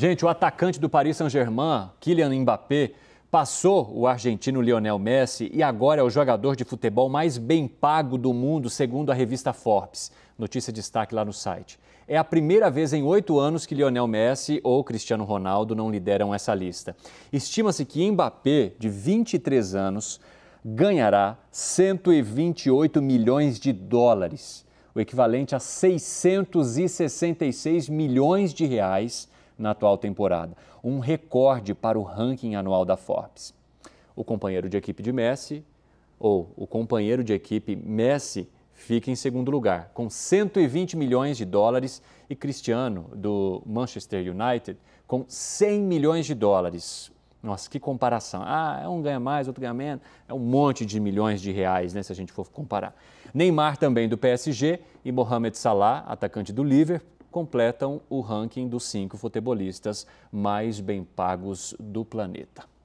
Gente, o atacante do Paris Saint-Germain, Kylian Mbappé, passou o argentino Lionel Messi e agora é o jogador de futebol mais bem pago do mundo, segundo a revista Forbes. Notícia de destaque lá no site. É a primeira vez em oito anos que Lionel Messi ou Cristiano Ronaldo não lideram essa lista. Estima-se que Mbappé, de 23 anos, ganhará 128 milhões de dólares, o equivalente a 666 milhões de reais na atual temporada, um recorde para o ranking anual da Forbes. O companheiro de equipe de Messi, ou o companheiro de equipe Messi, fica em segundo lugar, com 120 milhões de dólares, e Cristiano, do Manchester United, com 100 milhões de dólares. Nossa, que comparação. Ah, é um ganha mais, outro ganha menos. É um monte de milhões de reais, né, se a gente for comparar. Neymar também do PSG e Mohamed Salah, atacante do Liverpool, completam o ranking dos cinco futebolistas mais bem pagos do planeta.